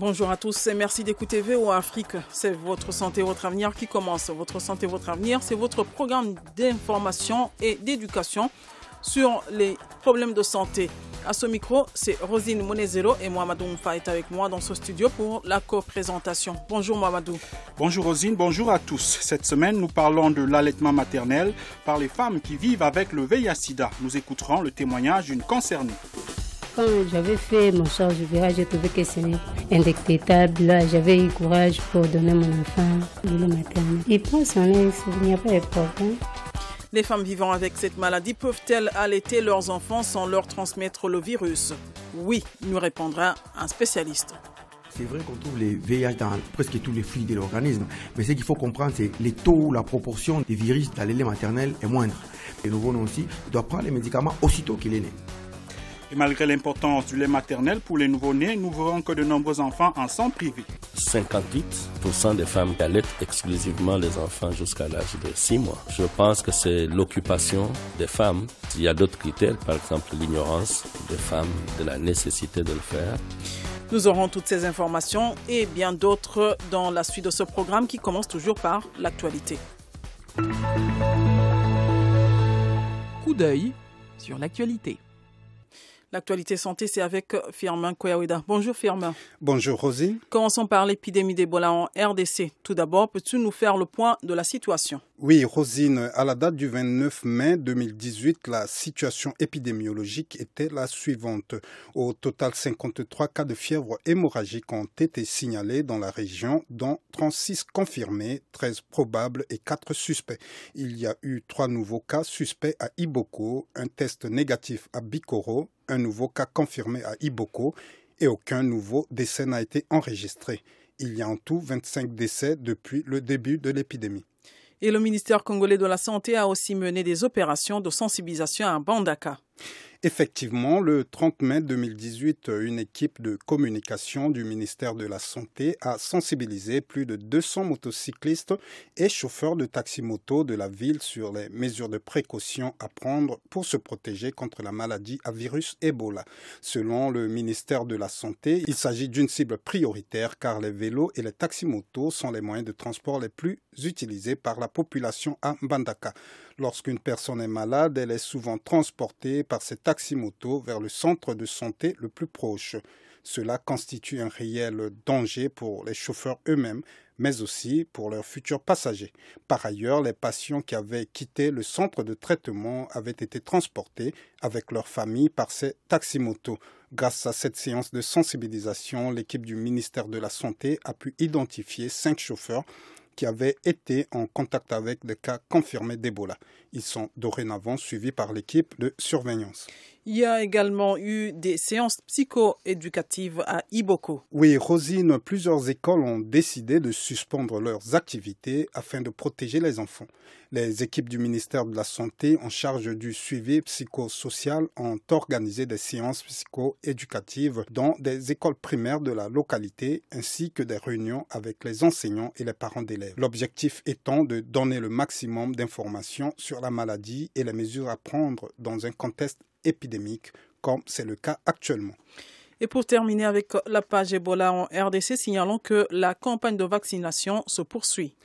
Bonjour à tous et merci d'écouter VO Afrique. C'est votre santé, votre avenir qui commence. Votre santé, votre avenir, c'est votre programme d'information et d'éducation sur les problèmes de santé. À ce micro, c'est Rosine Monezero et Mohamedou Mfa est avec moi dans ce studio pour la co-présentation. Bonjour Mohamedou. Bonjour Rosine, bonjour à tous. Cette semaine, nous parlons de l'allaitement maternel par les femmes qui vivent avec le VIH-Sida. Nous écouterons le témoignage d'une concernée quand j'avais fait mon charge de virage, j'ai trouvé que c'est indétectable. J'avais eu courage pour donner mon enfant le matin. Il prend son il n'y a pas de problème. Hein. Les femmes vivant avec cette maladie peuvent-elles allaiter leurs enfants sans leur transmettre le virus Oui, nous répondra un spécialiste. C'est vrai qu'on trouve les VIH dans presque tous les fluides de l'organisme, mais ce qu'il faut comprendre, c'est les taux, la proportion des virus dans l'élève maternel est moindre. Et nouveau-né aussi doit prendre les médicaments aussitôt qu'il est né. Et malgré l'importance du lait maternel pour les nouveau-nés, nous verrons que de nombreux enfants en sont privés. 58% des femmes allaitent exclusivement les enfants jusqu'à l'âge de 6 mois. Je pense que c'est l'occupation des femmes. Il y a d'autres critères, par exemple l'ignorance des femmes de la nécessité de le faire. Nous aurons toutes ces informations et bien d'autres dans la suite de ce programme qui commence toujours par l'actualité. Coup d'œil sur l'actualité. L'actualité santé, c'est avec euh, Firmin Koyaweda. Bonjour Firmin. Bonjour Rosine. Commençons par l'épidémie d'Ebola en RDC. Tout d'abord, peux-tu nous faire le point de la situation Oui Rosine, à la date du 29 mai 2018, la situation épidémiologique était la suivante. Au total, 53 cas de fièvre hémorragique ont été signalés dans la région, dont 36 confirmés, 13 probables et 4 suspects. Il y a eu 3 nouveaux cas suspects à Iboko, un test négatif à Bikoro, un nouveau cas confirmé à Iboko et aucun nouveau décès n'a été enregistré. Il y a en tout 25 décès depuis le début de l'épidémie. Et le ministère congolais de la Santé a aussi mené des opérations de sensibilisation à Bandaka. Effectivement, le 30 mai 2018, une équipe de communication du ministère de la Santé a sensibilisé plus de 200 motocyclistes et chauffeurs de taxi-moto de la ville sur les mesures de précaution à prendre pour se protéger contre la maladie à virus Ebola. Selon le ministère de la Santé, il s'agit d'une cible prioritaire car les vélos et les taxis-motos sont les moyens de transport les plus utilisés par la population à Mbandaka. Lorsqu'une personne est malade, elle est souvent transportée par cette taxi vers le centre de santé le plus proche. Cela constitue un réel danger pour les chauffeurs eux-mêmes, mais aussi pour leurs futurs passagers. Par ailleurs, les patients qui avaient quitté le centre de traitement avaient été transportés avec leurs familles par ces taximotos. Grâce à cette séance de sensibilisation, l'équipe du ministère de la Santé a pu identifier cinq chauffeurs qui avaient été en contact avec des cas confirmés d'Ebola. Ils sont dorénavant suivis par l'équipe de surveillance. Il y a également eu des séances psychoéducatives à Iboko. Oui, Rosine, plusieurs écoles ont décidé de suspendre leurs activités afin de protéger les enfants. Les équipes du ministère de la Santé en charge du suivi psychosocial ont organisé des séances psychoéducatives dans des écoles primaires de la localité ainsi que des réunions avec les enseignants et les parents d'élèves. L'objectif étant de donner le maximum d'informations sur la maladie et les mesures à prendre dans un contexte épidémique, comme c'est le cas actuellement. Et pour terminer avec la page Ebola en RDC, signalons que la campagne de vaccination se poursuit.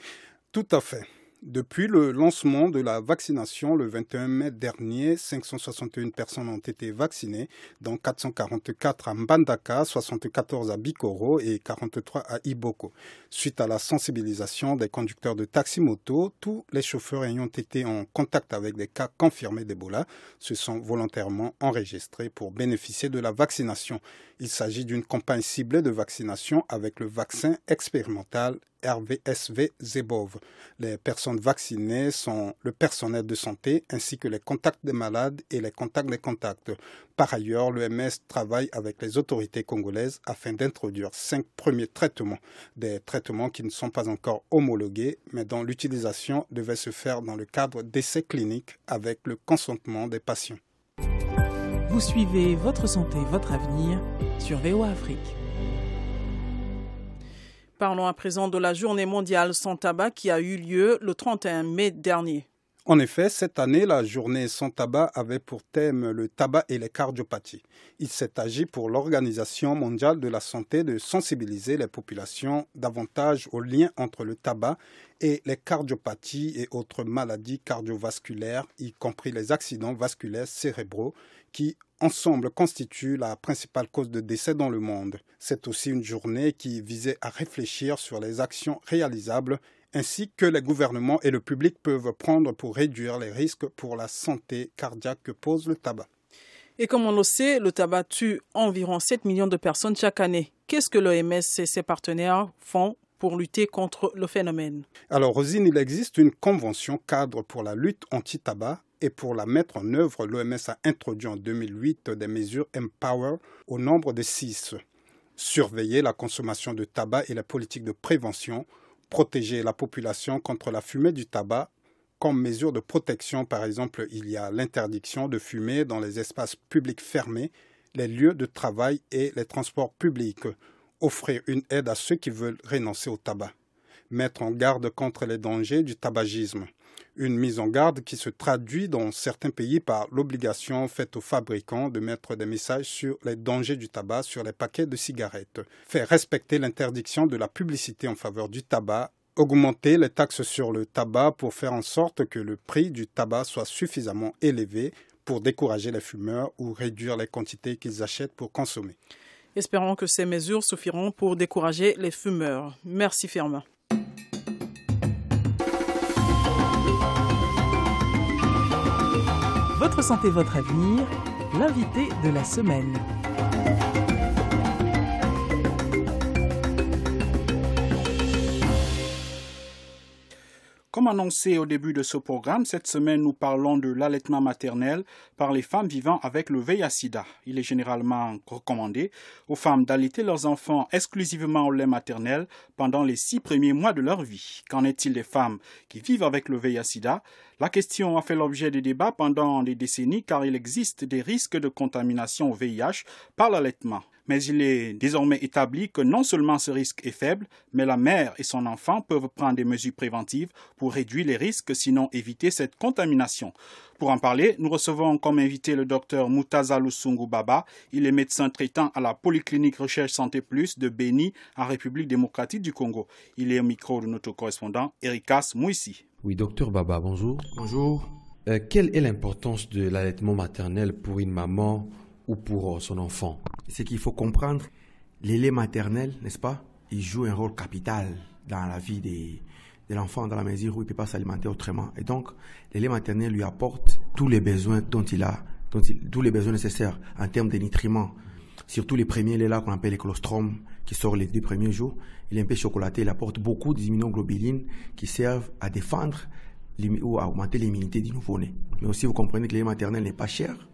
Tout à fait. Depuis le lancement de la vaccination le 21 mai dernier, 561 personnes ont été vaccinées, dont 444 à Mbandaka, 74 à Bikoro et 43 à Iboko. Suite à la sensibilisation des conducteurs de taxi-moto, tous les chauffeurs ayant été en contact avec des cas confirmés d'Ebola se sont volontairement enregistrés pour bénéficier de la vaccination. Il s'agit d'une campagne ciblée de vaccination avec le vaccin expérimental E RVSV Zébov. Les personnes vaccinées sont le personnel de santé ainsi que les contacts des malades et les contacts des contacts. Par ailleurs, l'OMS travaille avec les autorités congolaises afin d'introduire cinq premiers traitements, des traitements qui ne sont pas encore homologués, mais dont l'utilisation devait se faire dans le cadre d'essais cliniques avec le consentement des patients. Vous suivez Votre santé, votre avenir sur VOA Afrique. Parlons à présent de la journée mondiale sans tabac qui a eu lieu le 31 mai dernier. En effet, cette année, la journée sans tabac avait pour thème le tabac et les cardiopathies. Il s'est agi pour l'Organisation mondiale de la santé de sensibiliser les populations davantage aux lien entre le tabac et les cardiopathies et autres maladies cardiovasculaires, y compris les accidents vasculaires cérébraux qui ensemble constitue la principale cause de décès dans le monde. C'est aussi une journée qui visait à réfléchir sur les actions réalisables ainsi que les gouvernements et le public peuvent prendre pour réduire les risques pour la santé cardiaque que pose le tabac. Et comme on le sait, le tabac tue environ 7 millions de personnes chaque année. Qu'est-ce que l'OMS et ses partenaires font pour lutter contre le phénomène Alors, Rosine, il existe une convention cadre pour la lutte anti-tabac et pour la mettre en œuvre, l'OMS a introduit en 2008 des mesures Empower au nombre de six. Surveiller la consommation de tabac et la politique de prévention, protéger la population contre la fumée du tabac. Comme mesure de protection, par exemple, il y a l'interdiction de fumer dans les espaces publics fermés, les lieux de travail et les transports publics. Offrir une aide à ceux qui veulent renoncer au tabac. Mettre en garde contre les dangers du tabagisme. Une mise en garde qui se traduit dans certains pays par l'obligation faite aux fabricants de mettre des messages sur les dangers du tabac sur les paquets de cigarettes, faire respecter l'interdiction de la publicité en faveur du tabac, augmenter les taxes sur le tabac pour faire en sorte que le prix du tabac soit suffisamment élevé pour décourager les fumeurs ou réduire les quantités qu'ils achètent pour consommer. Espérons que ces mesures suffiront pour décourager les fumeurs. Merci fermement. Votre votre avenir, l'invité de la semaine. Comme annoncé au début de ce programme, cette semaine nous parlons de l'allaitement maternel par les femmes vivant avec le VIH-Sida. Il est généralement recommandé aux femmes d'allaiter leurs enfants exclusivement au lait maternel pendant les six premiers mois de leur vie. Qu'en est-il des femmes qui vivent avec le VIH-Sida La question a fait l'objet de débats pendant des décennies car il existe des risques de contamination au VIH par l'allaitement mais il est désormais établi que non seulement ce risque est faible, mais la mère et son enfant peuvent prendre des mesures préventives pour réduire les risques, sinon éviter cette contamination. Pour en parler, nous recevons comme invité le docteur Moutaza Lusungu Baba. Il est médecin traitant à la Polyclinique Recherche Santé Plus de Béni, en République démocratique du Congo. Il est au micro de notre correspondant Erikas Mouissi. Oui, docteur Baba, bonjour. Bonjour. Euh, quelle est l'importance de l'allaitement maternel pour une maman ou pour euh, son enfant. Ce qu'il faut comprendre, l'élément maternel, n'est-ce pas, il joue un rôle capital dans la vie de l'enfant dans la mesure où il ne peut pas s'alimenter autrement. Et donc, l'élément maternel lui apporte tous les besoins dont il a, tous les besoins nécessaires en termes de nutriments. Surtout les premiers, les qu'on appelle les colostromes, qui sort les deux premiers jours. Il est un peu chocolaté, il apporte beaucoup d'immunoglobulines qui servent à défendre ou à augmenter l'immunité du nouveau-né. Mais aussi, vous comprenez que l'élément maternel n'est pas cher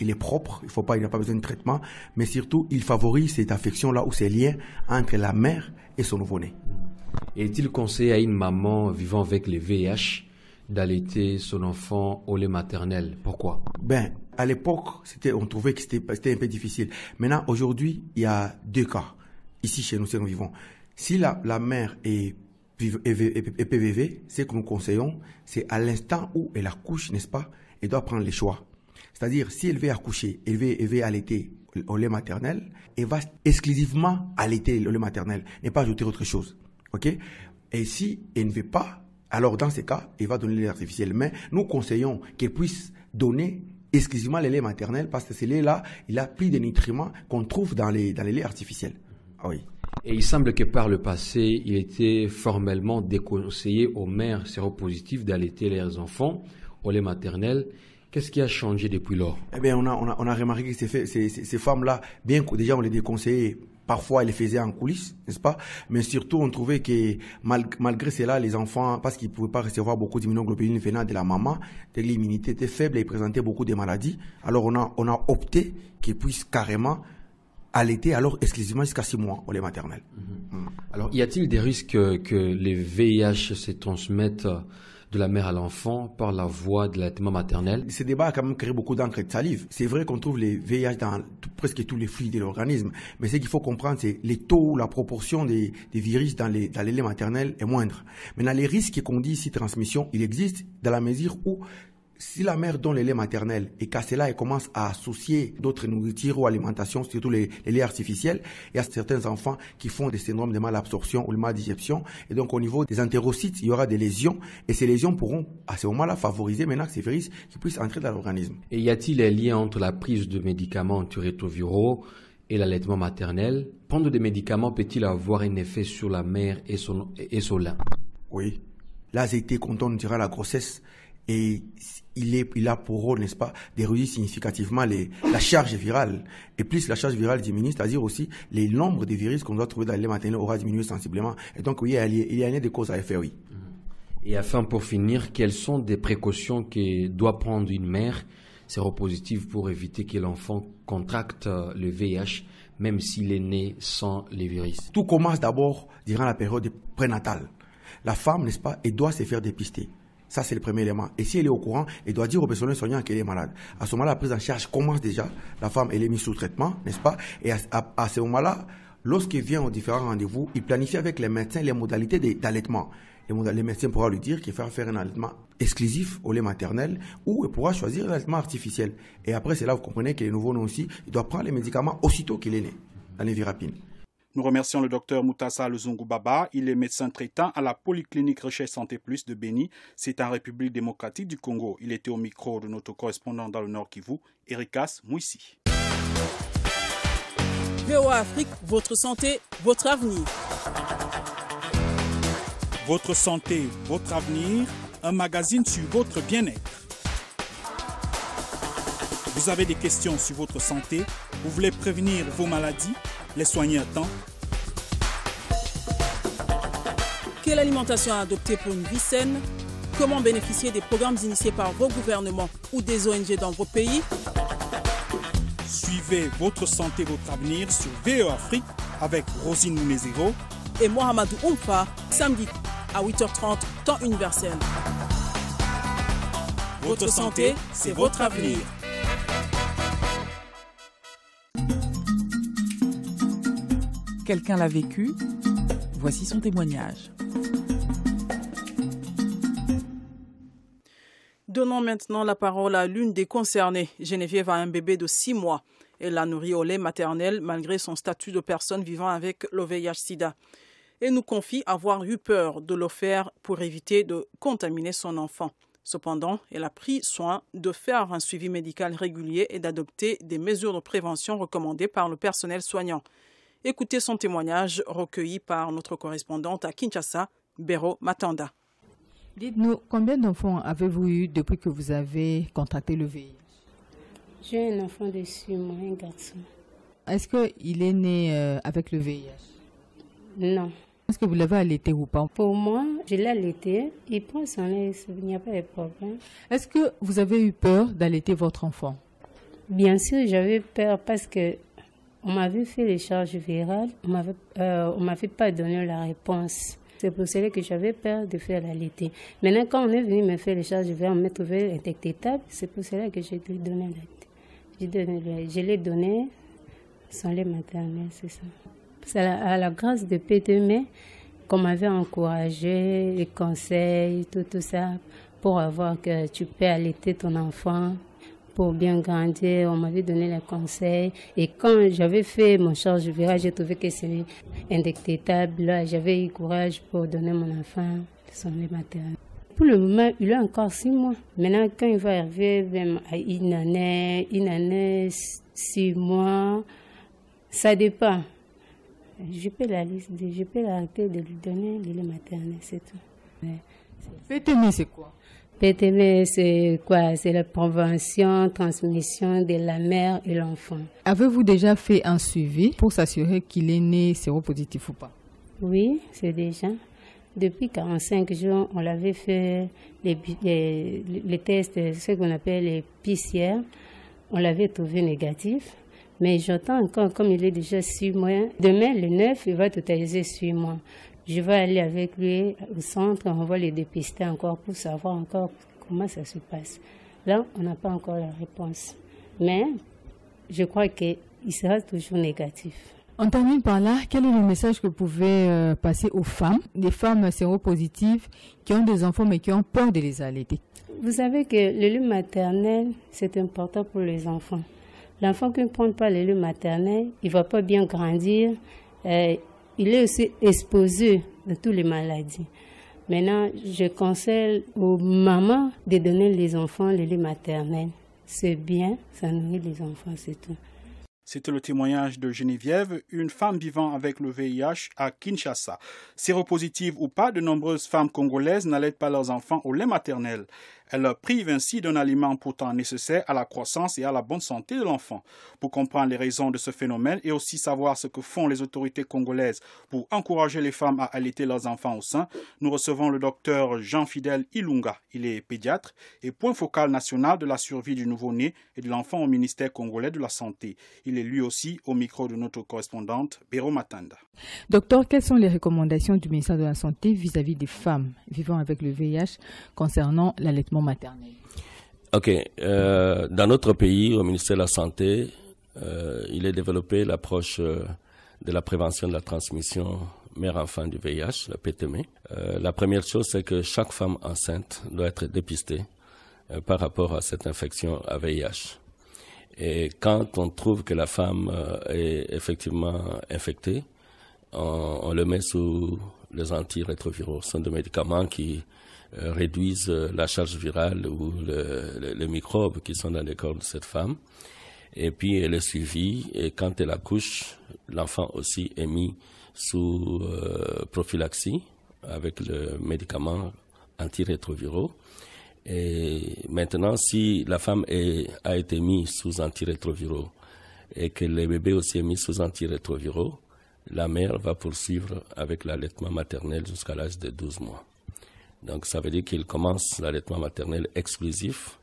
il est propre, il faut pas, il n'a pas besoin de traitement, mais surtout, il favorise cette affection-là ou ces liens entre la mère et son nouveau-né. Est-il conseillé à une maman vivant avec le VIH d'allaiter son enfant au lait maternel Pourquoi Ben, à l'époque, c'était, on trouvait que c'était, un peu difficile. Maintenant, aujourd'hui, il y a deux cas ici chez nous, si nous vivons. Si la, mère est PVV, ce que nous conseillons, c'est à l'instant où elle accouche, n'est-ce pas, elle doit prendre les choix. C'est-à-dire, si elle veut accoucher, elle veut, veut allaiter au lait maternel, elle va exclusivement allaiter le lait maternel, et pas ajouter autre chose. OK Et si elle ne veut pas, alors dans ces cas, elle va donner le lait artificiel. Mais nous conseillons qu'elle puisse donner exclusivement le lait maternel, parce que ce lait-là, il a plus de nutriments qu'on trouve dans les, dans les laits artificiels. Ah oui. Et il semble que par le passé, il était formellement déconseillé aux mères séropositives d'allaiter leurs enfants au lait maternel Qu'est-ce qui a changé depuis lors Eh bien, on a, remarqué que ces, femmes-là, bien que déjà on les déconseillait, parfois elles les faisaient en coulisses, n'est-ce pas Mais surtout, on trouvait que malgré cela, les enfants, parce qu'ils ne pouvaient pas recevoir beaucoup d'immunoglobuline venant de la maman, l'immunité était faible et présentait présentaient beaucoup de maladies. Alors, on a, opté qu'ils puissent carrément allaiter alors exclusivement jusqu'à 6 mois au lait maternel. Mhm. Alors, y a-t-il des risques que, que les VIH se transmettent de la mère à l'enfant par la voie de l'allaitement maternel. Ce débat a quand même créé beaucoup d'encre de salive. C'est vrai qu'on trouve les VIH dans presque tous les fluides de l'organisme, mais ce qu'il faut comprendre, c'est les taux, la proportion des, des virus dans les maternel est moindre. Maintenant, les risques qu'on dit ici transmission, il existe dans la mesure où si la mère donne le lait maternel et qu'à cela, elle commence à associer d'autres nourritures ou alimentations, surtout les, les laits artificiels, il y a certains enfants qui font des syndromes de malabsorption ou de maldigestion. Et donc, au niveau des entérocytes, il y aura des lésions et ces lésions pourront, à ce moment-là, favoriser maintenant que ces virus qui puissent entrer dans l'organisme. Et y a-t-il un lien entre la prise de médicaments antirétroviraux et l'allaitement maternel Prendre des médicaments peut-il avoir un effet sur la mère et son, et son Oui. Là, durant la grossesse et il, est, a pour rôle, n'est-ce pas, de réduire significativement la charge virale. Et plus la charge virale diminue, c'est-à-dire aussi les nombre de virus qu'on doit trouver dans les maternelles aura diminué sensiblement. Et donc, oui, il y a, une une de cause à effet, oui. Et afin, pour finir, quelles sont des précautions que doit prendre une mère séropositive pour éviter que l'enfant contracte euh, le VIH, même s'il est né sans les virus Tout commence d'abord durant la période prénatale. La femme, n'est-ce pas, elle doit se faire dépister. Ça, c'est le premier élément. Et si elle est au courant, elle doit dire au personnel soignant qu'elle est malade. À ce moment-là, la prise en charge commence déjà. La femme, elle est mise sous traitement, n'est-ce pas Et à, ce moment-là, lorsqu'il vient aux différents rendez-vous, il planifie avec les médecins les modalités d'allaitement. Les médecins pourront lui dire qu'il faut faire un allaitement exclusif au lait maternel ou il pourra choisir un allaitement artificiel. Et après, c'est là vous comprenez que les nouveau-nés aussi, il doit prendre les médicaments aussitôt qu'il est né, la névirapine. Nous remercions le docteur Moutassa Lezungu-Baba. Il est médecin traitant à la Polyclinique Recherche Santé Plus de Béni. C'est en République démocratique du Congo. Il était au micro de notre correspondant dans le Nord Kivu, Erikas Mouissi. VOA Afrique, votre santé, votre avenir. Votre santé, votre avenir, un magazine sur votre bien-être. Vous avez des questions sur votre santé vous voulez prévenir vos maladies, les soigner à temps Quelle alimentation adopter pour une vie saine Comment bénéficier des programmes initiés par vos gouvernements ou des ONG dans vos pays Suivez votre santé, votre avenir sur VE Afrique avec Rosine Mounezero et Mohamedou Oumfa samedi à 8h30 temps universel. Votre, santé, c'est votre avenir. Quelqu'un l'a vécu Voici son témoignage. Donnons maintenant la parole à l'une des concernées. Geneviève a un bébé de 6 mois. Elle l'a nourri au lait maternel malgré son statut de personne vivant avec l'OVH sida Elle nous confie avoir eu peur de le faire pour éviter de contaminer son enfant. Cependant, elle a pris soin de faire un suivi médical régulier et d'adopter des mesures de prévention recommandées par le personnel soignant. Écoutez son témoignage recueilli par notre correspondante à Kinshasa, Béro Matanda. Dites-nous, combien d'enfants avez-vous eu depuis que vous avez contracté le VIH J'ai un enfant de 6 un garçon. Est-ce qu'il est né euh, avec le VIH Non. Est-ce que vous l'avez allaité ou pas Pour moi, je l'ai allaité. Il prend son nez, il n'y a pas de problème. Est-ce que vous avez eu peur d'allaiter votre enfant Bien sûr, j'avais peur parce que on m'avait fait les charges virales, on m'avait, euh, m'avait pas donné la réponse. C'est pour cela que j'avais peur de faire l'allaiter. E Maintenant, quand on est venu me faire les charges virales, on m'a trouvé indétectable. C'est pour cela que j'ai e donné l'allaiter. E Je l'ai donné sans les maternelles, c'est ça. C'est à, la grâce de P2 mai qu'on m'avait encouragé, les conseils, tout, tout ça, pour avoir que tu peux allaiter ton enfant pour bien grandir. On m'avait donné les conseils. Et quand j'avais fait mon charge je virage, j'ai trouvé que c'est indétectable. J'avais eu courage pour donner mon enfant son lait maternel. Pour le moment, il a encore six mois. Maintenant, quand il va arriver même à une année, une année, six mois, ça dépend. Je peux la liste, je peux l'arrêter de lui donner le lait maternel, c'est tout. faites c'est quoi PTMS, c'est quoi C'est la prévention, transmission de la mère et l'enfant. Avez-vous déjà fait un suivi pour s'assurer qu'il est né séropositif ou pas Oui, c'est déjà. Depuis 45 jours, on l'avait fait, les, les, tests, ce qu'on appelle les PCR, on l'avait trouvé négatif. Mais j'entends encore, comme il est déjà 6 mois, demain le 9, il va totaliser 6 mois. Je vais aller avec lui au centre, on va les dépister encore pour savoir encore comment ça se passe. Là, on n'a pas encore la réponse. Mais je crois qu'il sera toujours négatif. On termine par là. Quel est le message que vous pouvez euh, passer aux femmes, des femmes séropositives qui ont des enfants mais qui ont peur de les allaiter Vous savez que le lieu maternel, c'est important pour les enfants. L'enfant qui ne prend pas le lieu maternel, il ne va pas bien grandir. Euh, il est aussi exposé à toutes les maladies. Maintenant, je conseille aux mamans de donner les enfants le lait maternel. C'est bien, ça nourrit les enfants, c'est tout. C'était le témoignage de Geneviève, une femme vivant avec le VIH à Kinshasa. Séropositive ou pas, de nombreuses femmes congolaises n'allaitent pas leurs enfants au lait maternel. Elle prive ainsi d'un aliment pourtant nécessaire à la croissance et à la bonne santé de l'enfant. Pour comprendre les raisons de ce phénomène et aussi savoir ce que font les autorités congolaises pour encourager les femmes à allaiter leurs enfants au sein, nous recevons le docteur Jean-Fidèle Ilunga. Il est pédiatre et point focal national de la survie du nouveau-né et de l'enfant au ministère congolais de la Santé. Il est lui aussi au micro de notre correspondante Béro Matanda. Docteur, quelles sont les recommandations du ministère de la Santé vis à -vis des femmes vivant avec le VIH concernant l'allaitement maternelle. Ok. Euh, dans notre pays, au ministère de la Santé, euh, il est développé l'approche euh, de la prévention de la transmission mère-enfant du VIH, la PTM. E. la première chose, c'est que chaque femme enceinte doit être dépistée par rapport à cette infection à VIH. Et quand on trouve que la femme est effectivement infectée, on, on, le met sous les antirétroviraux. Ce sont des médicaments qui euh, réduisent euh, la charge virale ou les microbes qui sont dans le corps de cette femme. Et puis elle est suivie et quand elle accouche, l'enfant aussi est mis sous euh, prophylaxie avec le médicament antirétroviraux. Et maintenant, si la femme a été mise sous antirétroviraux et que le bébé aussi est mis sous antirétroviraux, la mère va poursuivre avec l'allaitement maternel jusqu'à l'âge de 12 mois. Donc ça veut dire qu'il commence l'allaitement maternel exclusif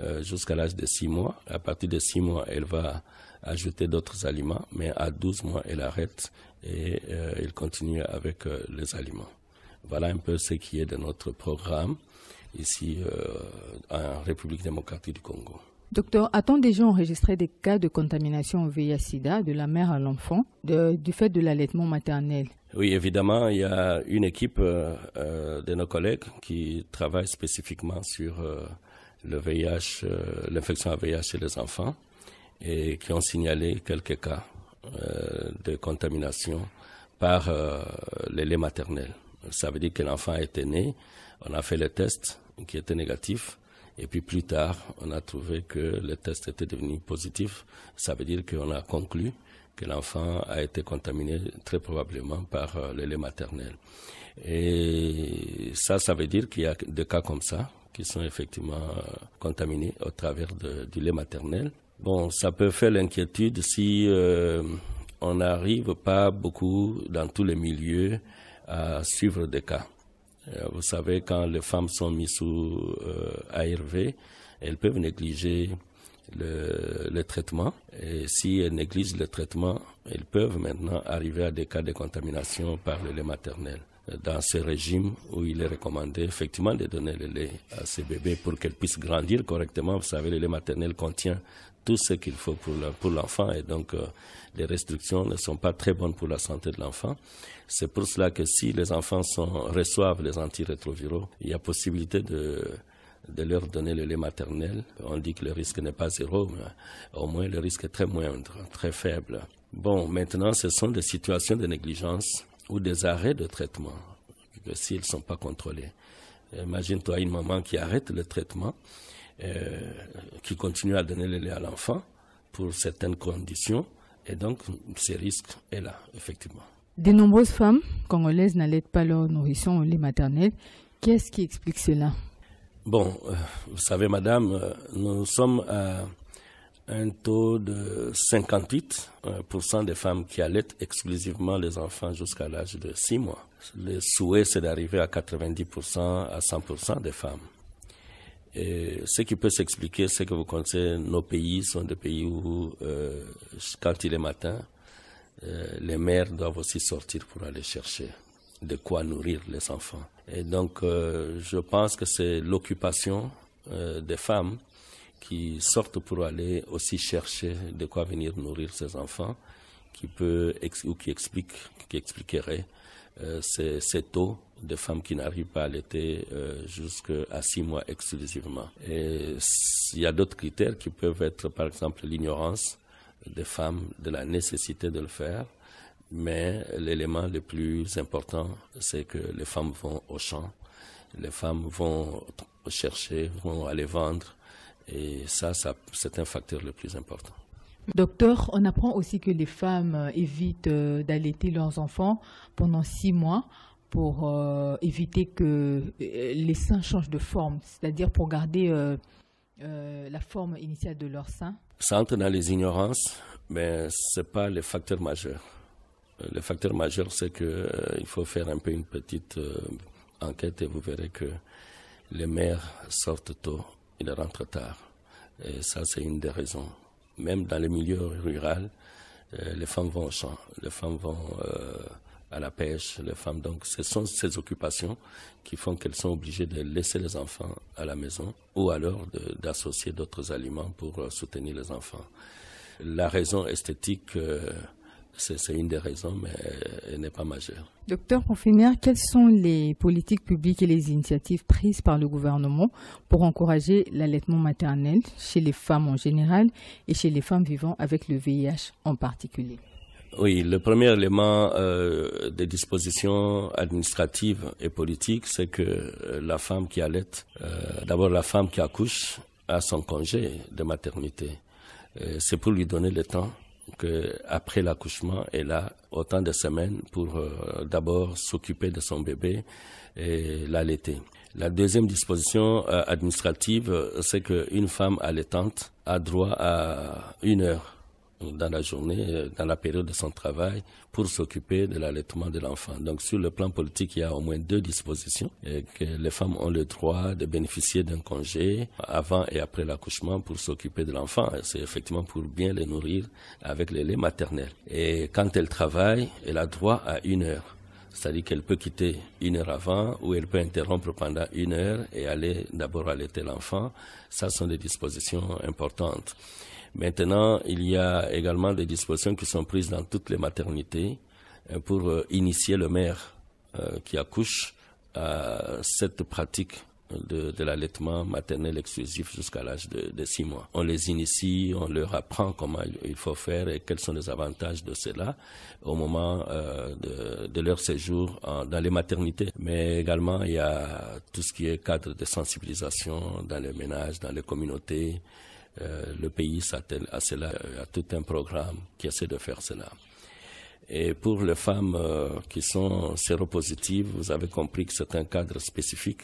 euh, jusqu'à l'âge de 6 mois. À partir de 6 mois, elle va ajouter d'autres aliments, mais à 12 mois, elle arrête et euh, elle continue avec euh, les aliments. Voilà un peu ce qui est de notre programme ici euh, en République démocratique du Congo. Docteur, a-t-on déjà enregistré des cas de contamination au VIH-Sida de la mère à l'enfant du fait de l'allaitement maternel oui, évidemment, il y a une équipe euh, euh, de nos collègues qui travaille spécifiquement sur euh, le VIH, l'infection à VIH chez les enfants et qui ont signalé quelques cas de contamination par les laits maternels. Ça veut dire que l'enfant était né, on a fait le test qui était négatif et puis plus tard, on a trouvé que le test était devenu positif. Ça veut dire qu'on a conclu que l'enfant a été contaminé très probablement par euh, le lait maternel. Et ça, ça veut dire qu'il y a des cas comme ça qui sont effectivement euh, contaminés au travers du lait maternel. Bon, ça peut faire l'inquiétude si euh, on n'arrive pas beaucoup dans tous les milieux à suivre des cas. Euh, vous savez, quand les femmes sont mises sous euh, ARV, elles peuvent négliger le, traitement. Et si elles négligent le traitement, elles peuvent maintenant arriver à des cas de contamination par le lait maternel. Dans ce régime où il est recommandé effectivement de donner le lait à ces bébés pour qu'elles puissent grandir correctement, vous savez, le lait maternel contient tout ce qu'il faut pour l'enfant et donc euh, les restrictions ne sont pas très bonnes pour la santé de l'enfant. C'est pour cela que si les enfants reçoivent les antirétroviraux, il y a possibilité de, de leur donner le lait maternel. On dit que le risque n'est pas zéro, mais au moins le risque est très moindre, très faible. Bon, maintenant, ce sont des situations de négligence ou des arrêts de traitement, s'ils ne sont pas contrôlés. Imagine-toi une maman qui arrête le traitement euh, qui continue à donner le lait à l'enfant pour certaines conditions. Et donc, ce risque est là, effectivement. De nombreuses femmes congolaises n'allaitent pas leur nourrisson au lait maternel. Qu'est-ce qui explique cela Bon, euh, vous savez, madame, euh, nous sommes à un taux de 58% des femmes qui allaitent exclusivement les enfants jusqu'à l'âge de 6 mois. Le souhait, c'est d'arriver à 90% à 100% des femmes ce qui peut s'expliquer, c'est que vous connaissez, nos pays sont des pays où, euh, quand il est matin, euh, les mères doivent aussi sortir pour aller chercher de quoi nourrir les enfants. Et donc, euh, je pense que c'est l'occupation des femmes qui sortent pour aller aussi chercher de quoi venir nourrir ses enfants, qui peut ou qui expliquerait cette eau des femmes qui n'arrivent pas à allaiter euh, jusqu'à six mois exclusivement. Et il y a d'autres critères qui peuvent être, par exemple, l'ignorance des femmes de la nécessité de le faire. Mais l'élément le plus important, c'est que les femmes vont au champ, les femmes vont chercher, vont aller vendre. Et ça c'est un facteur le plus important. Docteur, on apprend aussi que les femmes euh, évitent euh, d'allaiter leurs enfants pendant six mois pour euh, éviter que euh, les seins changent de forme, c'est-à-dire pour garder euh, la forme initiale de leurs seins Ça entre dans les ignorances, mais ce n'est pas le facteur majeur. Le facteur majeur, c'est qu'il il faut faire un peu une petite enquête et vous verrez que les mères sortent tôt, ils rentrent tard. Et ça, c'est une des raisons. Même dans les milieux ruraux, les femmes vont au champ, les femmes vont à la pêche, les femmes. Donc ce sont ces occupations qui font qu'elles sont obligées de laisser les enfants à la maison ou alors d'associer d'autres aliments pour euh, soutenir les enfants. La raison esthétique... Euh, c'est une des raisons, mais elle n'est pas majeure. Docteur finir, quelles sont les politiques publiques et les initiatives prises par le gouvernement pour encourager l'allaitement maternel chez les femmes en général et chez les femmes vivant avec le VIH en particulier oui, le premier élément euh, des dispositions administratives et politiques, c'est que euh, la femme qui allait, euh, d'abord la femme qui accouche, a son congé de maternité. C'est pour lui donner le temps que après l'accouchement, elle a autant de semaines pour d'abord s'occuper de son bébé et l'allaiter. La deuxième disposition administrative, c'est qu'une femme allaitante a droit à une heure euh, dans la journée, euh, dans la période de son travail, pour s'occuper de l'allaitement de l'enfant. Donc sur le plan politique, il y a au moins deux dispositions euh, que les femmes ont le droit de bénéficier d'un congé avant et après l'accouchement pour s'occuper de l'enfant. C'est effectivement pour bien les nourrir avec le lait maternel. Et quand elle travaille, elle a droit à une heure. C'est-à-dire qu'elle peut quitter une heure avant ou elle peut interrompre pendant une heure et aller d'abord allaiter l'enfant. Ça sont des dispositions importantes. Maintenant, il y a également des dispositions qui sont prises dans toutes les maternités euh, pour euh, initier le maire euh, qui accouche à cette pratique de, de l'allaitement maternel exclusif jusqu'à l'âge de, de, six mois. On les initie, on leur apprend comment il faut faire et quels sont les avantages de cela au moment de, de, leur séjour dans les maternités. Mais également, il y a tout ce qui est cadre de sensibilisation dans les ménages, dans les communautés. Euh, le pays s'attelle à cela, euh, à tout un programme qui essaie de faire cela. Et pour les femmes euh, qui sont séropositives, vous avez compris que c'est un cadre spécifique.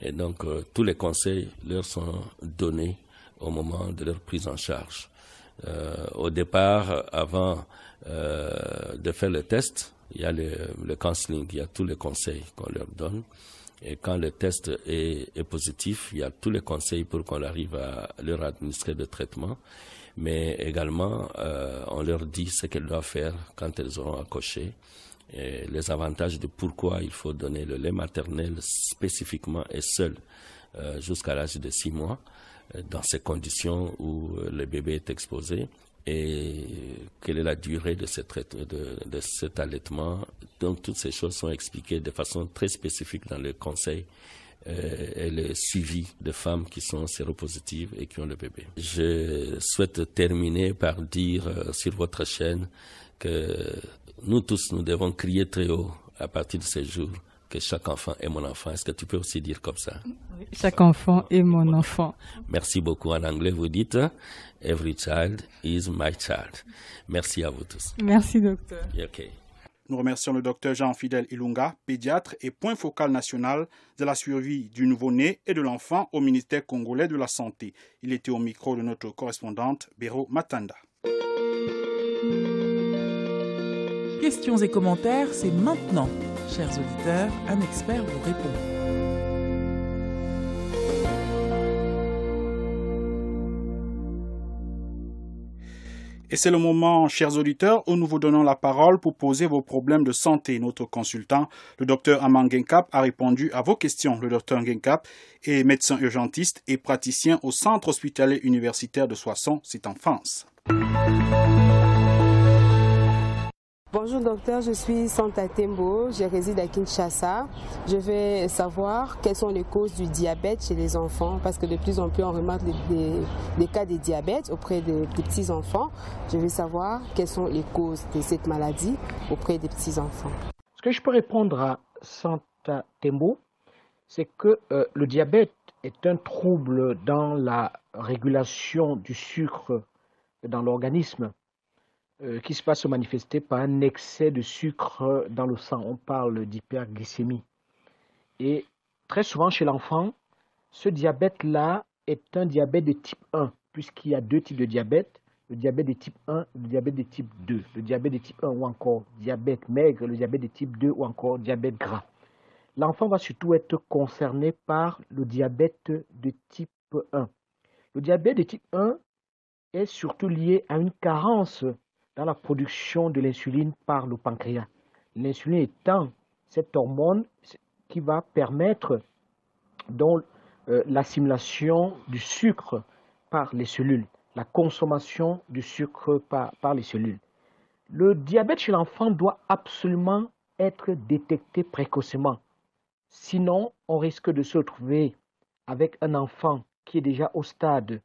Et donc, tous les conseils leur sont donnés au moment de leur prise en charge. au départ, avant de faire le test, il y a le counseling, il y a tous les conseils qu'on leur donne. Et quand le test est, positif, il y a tous les conseils pour qu'on arrive à leur administrer le traitement. Mais également, euh, on leur dit ce qu'elles doivent faire quand elles auront accouché. Et les avantages de pourquoi il faut donner le lait maternel spécifiquement et seul euh, jusqu'à l'âge de 6 mois, euh, dans ces conditions où le bébé est exposé et quelle est la durée de, de, cet allaitement. Donc toutes ces choses sont expliquées de façon très spécifique dans le conseil euh, et le suivi de femmes qui sont séropositives et qui ont le bébé. Je souhaite terminer par dire euh, sur votre chaîne que nous tous, nous devons crier très haut à partir de ces jours que chaque enfant est mon enfant. Est-ce que tu peux aussi dire comme ça Chaque enfant est mon enfant. Merci beaucoup. En anglais, vous dites Every child is my child. Merci à vous tous. Merci, docteur. Nous remercions le docteur jean Fidel Ilunga, pédiatre et point focal national de la survie du nouveau-né et de l'enfant au ministère congolais de la Santé. Il était au micro de notre correspondante Béro Matanda questions et commentaires, c'est maintenant. Chers auditeurs, un expert vous répond. Et c'est le moment, chers auditeurs, où nous vous donnons la parole pour poser vos problèmes de santé. Notre consultant, le docteur Amand a répondu à vos questions. Le docteur Genkap est médecin urgentiste et praticien au Centre hospitalier universitaire de Soissons, c'est en France. Bonjour docteur, je suis Santa Tembo, je réside à Kinshasa. Je vais savoir quelles sont les causes du diabète chez les enfants parce que de plus en plus on remarque des, cas de diabète auprès des, petits-enfants. Je vais savoir quelles sont les causes de cette maladie auprès des petits-enfants. Ce que je peux répondre à Santa Tembo, c'est que euh, le diabète est un trouble dans la régulation du sucre dans l'organisme euh, qui se passe se manifester par un excès de sucre dans le sang. On parle d'hyperglycémie. Et très souvent chez l'enfant, ce diabète-là est un diabète de type 1, puisqu'il y a deux types de diabète, le diabète de type 1, le diabète de type 2, le diabète de type 1 ou encore diabète maigre, le diabète de type 2 ou encore diabète gras. L'enfant va surtout être concerné par le diabète de type 1. Le diabète de type 1 est surtout lié à une carence dans la production de l'insuline par le pancréas. L'insuline étant cette hormone qui va permettre euh, l'assimilation du sucre par les cellules, la consommation du sucre par, par les cellules. Le diabète chez l'enfant doit absolument être détecté précocement. Sinon, on risque de se retrouver avec un enfant qui est déjà au stade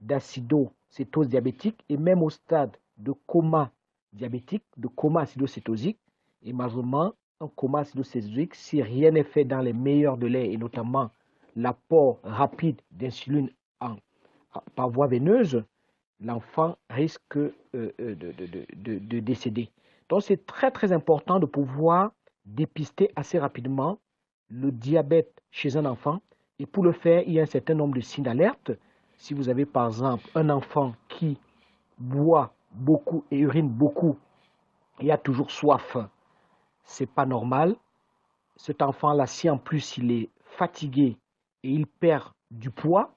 d'acido-cétose diabétique et même au stade de coma diabétique, de coma acidocétosique. Et malheureusement, un coma acidocétosique, si rien n'est fait dans les meilleurs délais, et notamment l'apport rapide d'insuline par voie veineuse, l'enfant risque euh, euh, de, de, décéder. Donc c'est très très important de pouvoir dépister assez rapidement le diabète chez un enfant. Et pour le faire, il y a un certain nombre de signes d'alerte. Si vous avez par exemple un enfant qui boit beaucoup et urine beaucoup et a toujours soif, c'est pas normal. Cet enfant-là, si en plus il est fatigué et il perd du poids,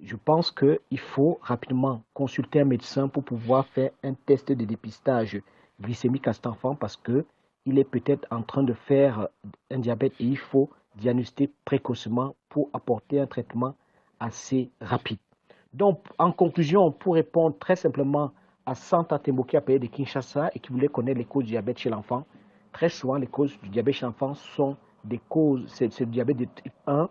je pense qu'il faut rapidement consulter un médecin pour pouvoir faire un test de dépistage glycémique à cet enfant parce que il est peut-être en train de faire un diabète et il faut diagnostiquer précocement pour apporter un traitement assez rapide. Donc, en conclusion, pour répondre très simplement à Santa à de Kinshasa et qui voulait connaître les causes du diabète chez l'enfant, très souvent, les causes du diabète chez l'enfant sont des causes, c'est le diabète de type 1,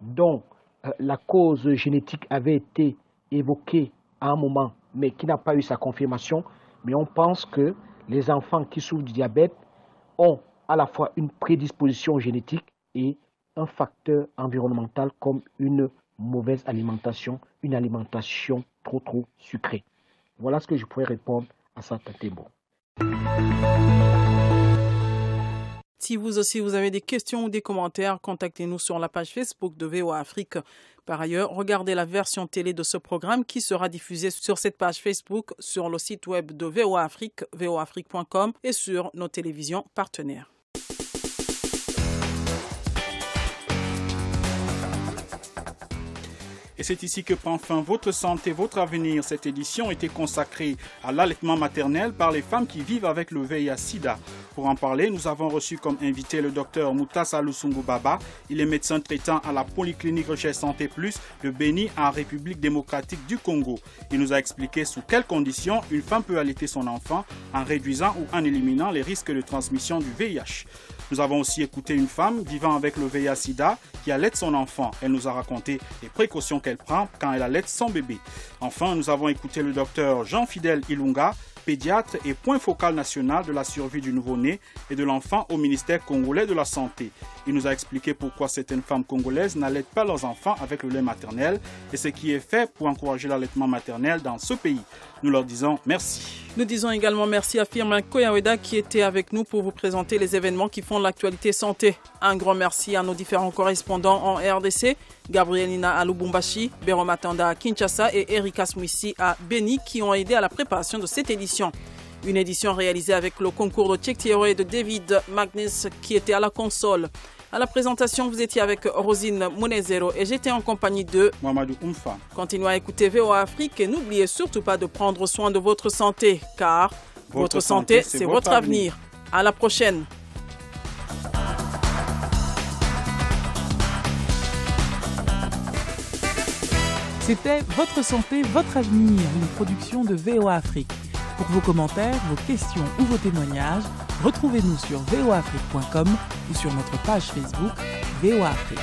dont euh, la cause génétique avait été évoquée à un moment, mais qui n'a pas eu sa confirmation. Mais on pense que les enfants qui souffrent du diabète ont à la fois une prédisposition génétique et un facteur environnemental comme une mauvaise alimentation, une alimentation trop trop sucrée. Voilà ce que je pourrais répondre à ça, bon. Si vous aussi vous avez des questions ou des commentaires, contactez-nous sur la page Facebook de VOA Afrique. Par ailleurs, regardez la version télé de ce programme qui sera diffusée sur cette page Facebook, sur le site web de VOA Afrique, voafrique.com et sur nos télévisions partenaires. Et c'est ici que prend fin votre santé, votre avenir. Cette édition était consacrée à l'allaitement maternel par les femmes qui vivent avec le VIH-Sida. Pour en parler, nous avons reçu comme invité le docteur Moutassa Lusungu Baba. Il est médecin traitant à la Polyclinique Recherche Santé Plus de Béni en République démocratique du Congo. Il nous a expliqué sous quelles conditions une femme peut allaiter son enfant en réduisant ou en éliminant les risques de transmission du VIH. Nous avons aussi écouté une femme vivant avec le VIH-Sida qui allait son enfant. Elle nous a raconté les précautions qu'elle prend quand elle allait son bébé. Enfin, nous avons écouté le docteur Jean-Fidèle Ilunga pédiatre et point focal national de la survie du nouveau-né et de l'enfant au ministère congolais de la Santé. Il nous a expliqué pourquoi certaines femmes congolaises n'allaitent pas leurs enfants avec le lait maternel et ce qui est fait pour encourager l'allaitement maternel dans ce pays. Nous leur disons merci. Nous disons également merci à Firmin Koyaweda qui était avec nous pour vous présenter les événements qui font l'actualité santé. Un grand merci à nos différents correspondants en RDC, Gabrielina à Lubumbashi, Bero à Kinshasa et Erika Smuisi à Beni qui ont aidé à la préparation de cette édition. Une édition réalisée avec le concours de Thierry et de David Magnus qui était à la console. À la présentation, vous étiez avec Rosine Monezero et j'étais en compagnie de Mamadou Oumfa. Continuez à écouter VOA Afrique et n'oubliez surtout pas de prendre soin de votre santé car votre, santé, c'est votre, avenir. avenir. À la prochaine. C'était Votre santé, votre avenir, une production de VOA Afrique. Pour vos commentaires, vos questions ou vos témoignages, retrouvez-nous sur voafrique.com ou sur notre page Facebook VOAfrique.